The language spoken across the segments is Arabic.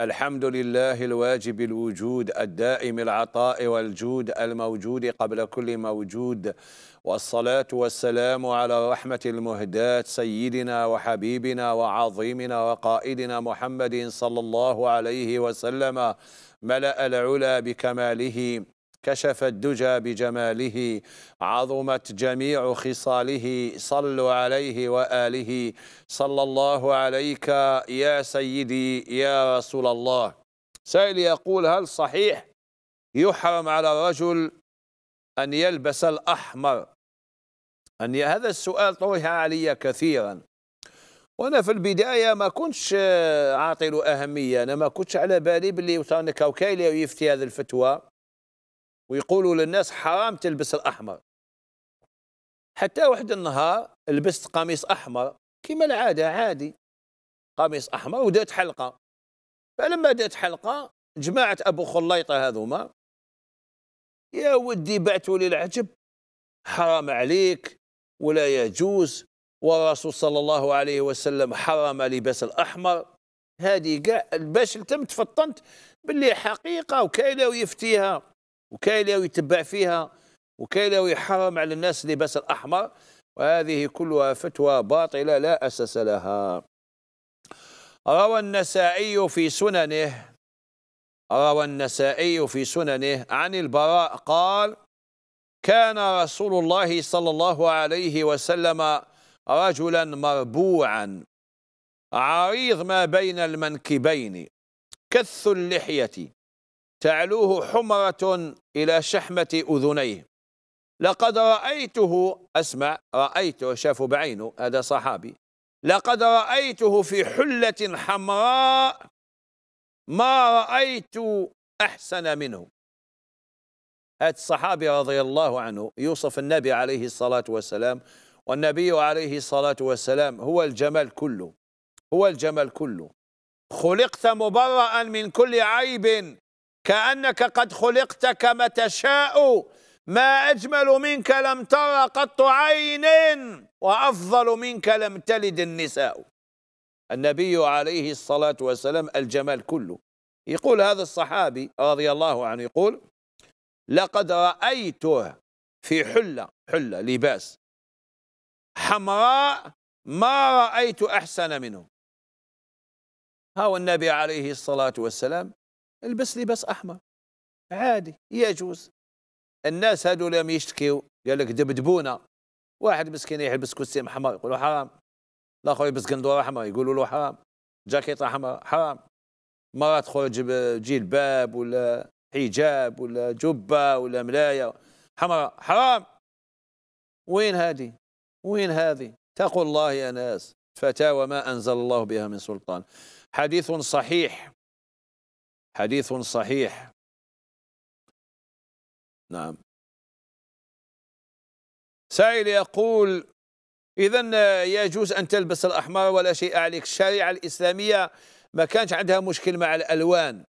الحمد لله الواجب الوجود الدائم العطاء والجود الموجود قبل كل موجود والصلاة والسلام على رحمة المهدات سيدنا وحبيبنا وعظيمنا وقائدنا محمد صلى الله عليه وسلم ملأ العلا بكماله كشف الدجى بجماله عظمت جميع خصاله صلوا عليه وآله صلى الله عليك يا سيدي يا رسول الله سائل يقول هل صحيح يحرم على الرجل أن يلبس الأحمر أن ي... هذا السؤال طرح علي كثيرا وانا في البدايه ما كنتش عاطل اهميه انا ما كنتش على بالي باللي وصلنا كاوكاي اللي يفتي هذه الفتوى ويقولوا للناس حرام تلبس الأحمر حتى واحد النهار لبست قميص أحمر كما العادة عادي قميص أحمر ودات حلقة فلما دات حلقة جماعة أبو خليطة هذوما يا ودي بعتوا لي العجب حرام عليك ولا يجوز والرسول صلى الله عليه وسلم حرم لباس الأحمر هذه كاع باش التمت فطنت باللي حقيقة وكاينة ويفتيها اللي يتبع فيها اللي يحرم على الناس اللباس الأحمر وهذه كلها فتوى باطلة لا أساس لها روى النسائي في سننه روى النسائي في سننه عن البراء قال كان رسول الله صلى الله عليه وسلم رجلا مربوعا عريض ما بين المنكبين كث اللحية تعلوه حمرة إلى شحمة أذنيه لقد رأيته أسمع رأيته شافه بعينه هذا صحابي لقد رأيته في حلة حمراء ما رأيت أحسن منه هذا الصحابي رضي الله عنه يوصف النبي عليه الصلاة والسلام والنبي عليه الصلاة والسلام هو الجمال كله هو الجمال كله خلقت مبرأ من كل عيب كأنك قد خلقت كما تشاء ما أجمل منك لم ترى قط عين وأفضل منك لم تلد النساء النبي عليه الصلاة والسلام الجمال كله يقول هذا الصحابي رضي الله عنه يقول لقد رأيته في حلة حلة لباس حمراء ما رأيت أحسن منه هو النبي عليه الصلاة والسلام البس لباس احمر عادي يجوز الناس هذول يوم يشتكيوا قال لك دبدبونا واحد مسكين يلبس كوستيم احمر يقولوا حرام الاخر يلبس قندوره احمر يقولوا له حرام جاكيطه احمر حرام مرة تخرج باب ولا حجاب ولا جبه ولا ملايه حمراء حرام وين هذه وين هذه اتقوا الله يا ناس فتاوى ما انزل الله بها من سلطان حديث صحيح حديث صحيح نعم سائل يقول إذا يجوز أن تلبس الأحمر ولا شيء عليك الشريعة الإسلامية ما كانش عندها مشكل مع الألوان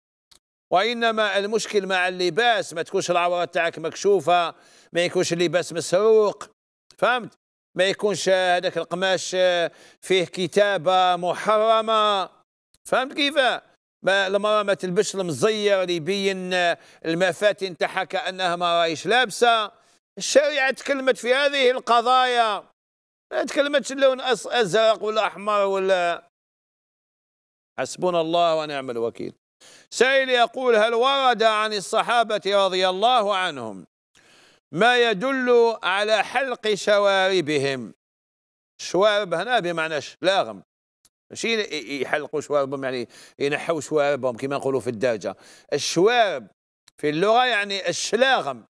وإنما المشكل مع اللباس ما تكونش العورة تاعك مكشوفة ما يكونش اللباس مسروق فهمت ما يكونش هذاك القماش فيه كتابة محرمة فهمت كيف ما المراه ما تلبسش المزير يبين المفاتن تاعها كانها ما رايش لابسه الشريعه تكلمت في هذه القضايا ما تكلمتش اللون ازرق ولا احمر ولا حسبنا الله ونعم الوكيل سائل يقول هل ورد عن الصحابه رضي الله عنهم ما يدل على حلق شواربهم شوارب هنا بمعنى شلاغم ماشي يحلقوا شواربهم يعني ينحوا شواربهم كما نقولوا في الدارجه الشوارب في اللغه يعني الشلاغم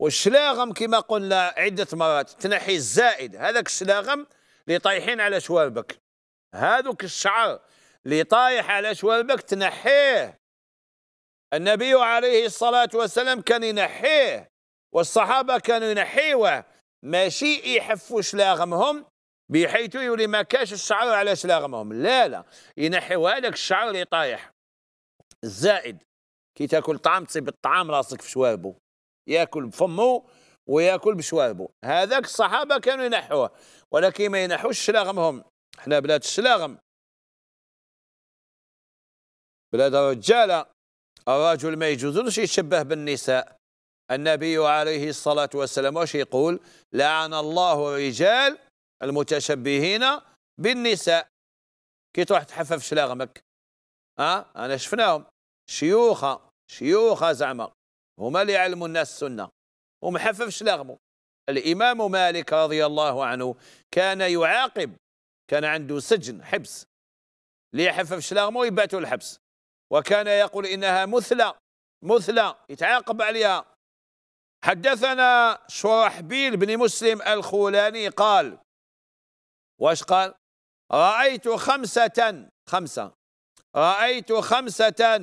والشلاغم كما قلنا عده مرات تنحي الزائد هذاك الشلاغم اللي طايحين على شواربك هذوك الشعر اللي طايح على شواربك تنحيه النبي عليه الصلاه والسلام كان ينحيه والصحابه كانوا ينحيوه ماشي يحفوا شلاغمهم بحيث يولي ما كاش الشعر على سلاغمهم لا لا ينحي هذاك الشعر اللي طايح الزائد كي تاكل طعام تصيب الطعام راسك في شواربه ياكل بفمه وياكل بشواربه هذاك الصحابه كانوا ينحوه ولكن ما ينحوش شلاغمهم احنا بلاد الشلاغم بلاد الرجاله الرجل ما يجوزلوش يتشبه بالنساء النبي عليه الصلاه والسلام واش يقول لعن الله الرجال المتشبهين بالنساء كي تروح تحفف شلاغمك ها أه؟ انا شفناهم شيوخه شيوخه زعما هما اللي يعلموا الناس السنه ومحفف شلاغمو الامام مالك رضي الله عنه كان يعاقب كان عنده سجن حبس ليحفف شلاغمو ويبعثوا الحبس وكان يقول انها مثلى مثلى يتعاقب عليها حدثنا شرحبيل بن مسلم الخولاني قال واش قال رأيت خمسة خمسة رأيت خمسة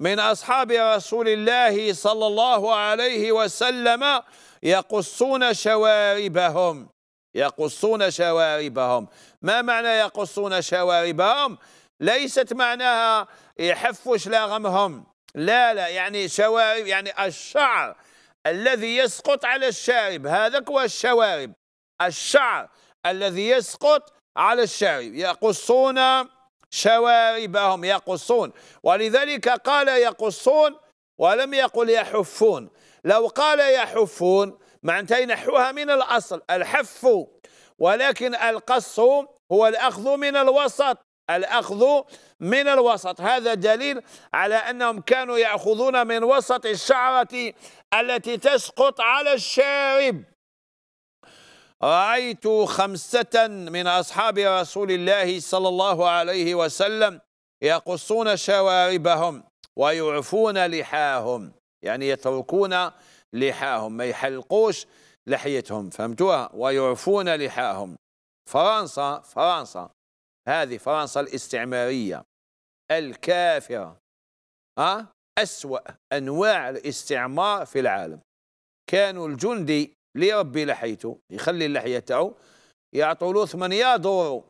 من أصحاب رسول الله صلى الله عليه وسلم يقصون شواربهم يقصون شواربهم ما معنى يقصون شواربهم ليست معناها يحفوا شلاغمهم لا لا يعني شوارب يعني الشعر الذي يسقط على الشارب هذاك هو الشوارب الشعر الذي يسقط على الشعب يقصون شواربهم يقصون ولذلك قال يقصون ولم يقل يحفون لو قال يحفون معناتها نحوها من الأصل الحف ولكن القص هو الأخذ من الوسط الأخذ من الوسط هذا دليل على أنهم كانوا يأخذون من وسط الشعرة التي تسقط على الشارب رأيت خمسة من أصحاب رسول الله صلى الله عليه وسلم يقصون شواربهم ويعفون لحاهم يعني يتركون لحاهم ما يحلقوش لحيتهم فهمتوها ويعفون لحاهم فرنسا فرنسا هذه فرنسا الاستعمارية الكافرة أه؟ أسوأ أنواع الاستعمار في العالم كانوا الجندي ليربي لحيته يخلي اللحية تاعو يعطوا له ثمانية دورو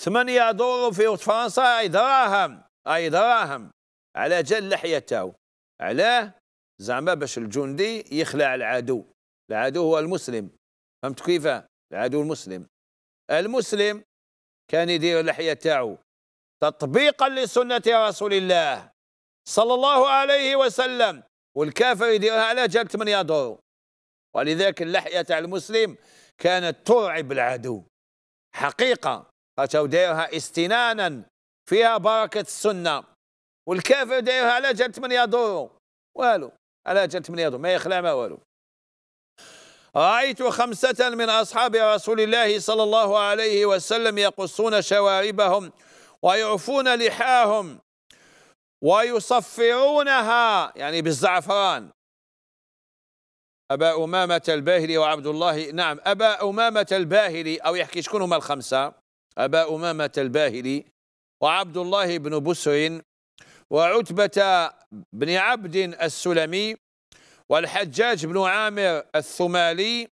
ثمانية دورو في فرنسا أي دراهم أي دراهم على جال اللحية تاعو علاه زعما باش الجندي يخلع العدو العدو هو المسلم فهمت كيف العدو المسلم المسلم كان يدير اللحية تاعو تطبيقا لسنة رسول الله صلى الله عليه وسلم والكافر يديرها على جال 8 دورو ولذلك اللحية تاع المسلم كانت ترعب العدو حقيقة هاتوا دايرها استنانا فيها بركة السنة والكافر دايرها على جال 8 دورو والو على جال 8 دورو ما يخلع ما والو رأيت خمسة من أصحاب رسول الله صلى الله عليه وسلم يقصون شواربهم ويعفون لحاهم ويصفرونها يعني بالزعفران أبا أمامة الباهلي وعبد الله نعم أبا أمامة الباهلي أو يحكي شكون هما الخمسة أبا أمامة الباهلي وعبد الله بن بسر وعتبة بن عبد السلمي والحجاج بن عامر الثمالي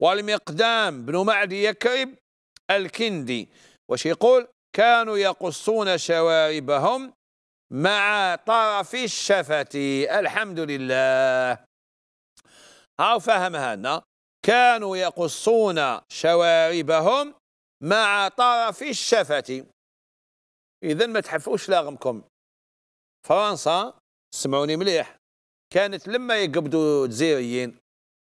والمقدام بن معد يكرب الكندي وش يقول كانوا يقصون شواربهم مع طرف الشفة الحمد لله ها فهمها لنا كانوا يقصون شواربهم مع طرف الشفة إذا ما تحفوش لاغمكم فرنسا سمعوني مليح كانت لما يقبضوا الجزائريين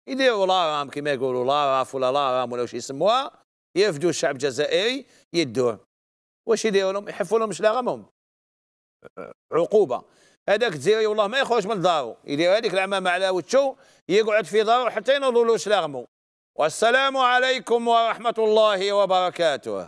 يديروا لارام كما يقولوا لاراف ولا لارام ولا واش يسموها يفدوا الشعب الجزائري يدوه واش يديروا لهم يحفوا لهم شلاغمهم عقوبه هذاك الجزائري والله ما يخرج من دارو يدير هذيك العمامه على وجهه يقعد في دارو حتى ينوضوا له شلاغمو والسلام عليكم ورحمه الله وبركاته